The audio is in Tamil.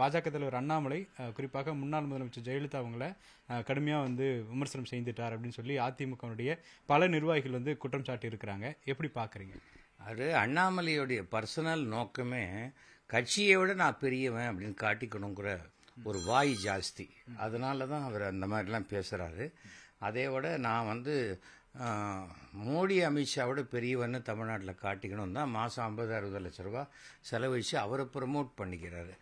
பாஜக தலைவர் அண்ணாமலை குறிப்பாக முன்னாள் முதலமைச்சர் ஜெயலலிதா அவங்கள கடுமையாக வந்து விமர்சனம் செய்துட்டார் அப்படின்னு சொல்லி அதிமுகவுடைய பல நிர்வாகிகள் வந்து குற்றம் சாட்டி இருக்கிறாங்க எப்படி பார்க்குறீங்க அது அண்ணாமலையுடைய பர்சனல் நோக்கமே கட்சியை விட நான் பெரியவன் அப்படின்னு காட்டிக்கணுங்கிற ஒரு வாய் ஜாஸ்தி அதனால தான் அவர் அந்த மாதிரிலாம் பேசுகிறாரு அதே விட நான் வந்து மோடி அமித்ஷாவோட பெரியவன்னு தமிழ்நாட்டில் காட்டிக்கணும் தான் மாதம் ஐம்பது அறுபது லட்ச ரூபா செலவழித்து அவரை ப்ரமோட் பண்ணிக்கிறாரு